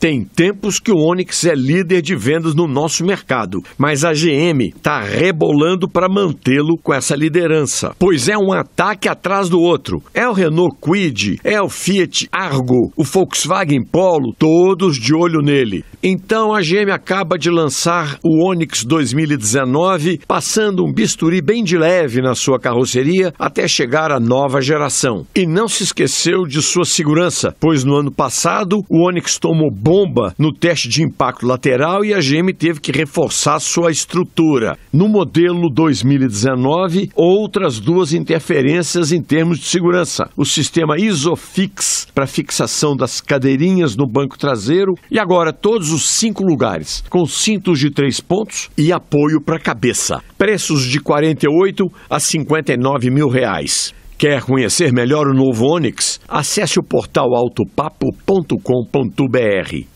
Tem tempos que o Onix é líder de vendas no nosso mercado, mas a GM está rebolando para mantê-lo com essa liderança, pois é um ataque atrás do outro. É o Renault Quid, é o Fiat Argo, o Volkswagen Polo, todos de olho nele. Então a GM acaba de lançar o Onix 2019, passando um bisturi bem de leve na sua carroceria até chegar à nova geração. E não se esqueceu de sua segurança, pois no ano passado o Onix tomou bomba no teste de impacto lateral e a GM teve que reforçar sua estrutura. No modelo 2019, outras duas interferências em termos de segurança: o sistema Isofix para fixação das cadeirinhas no banco traseiro e agora todos os cinco lugares com cintos de três pontos e apoio para a cabeça. Preços de 48 a 59 mil reais. Quer conhecer melhor o novo Onix? Acesse o portal Autopapo.com.br.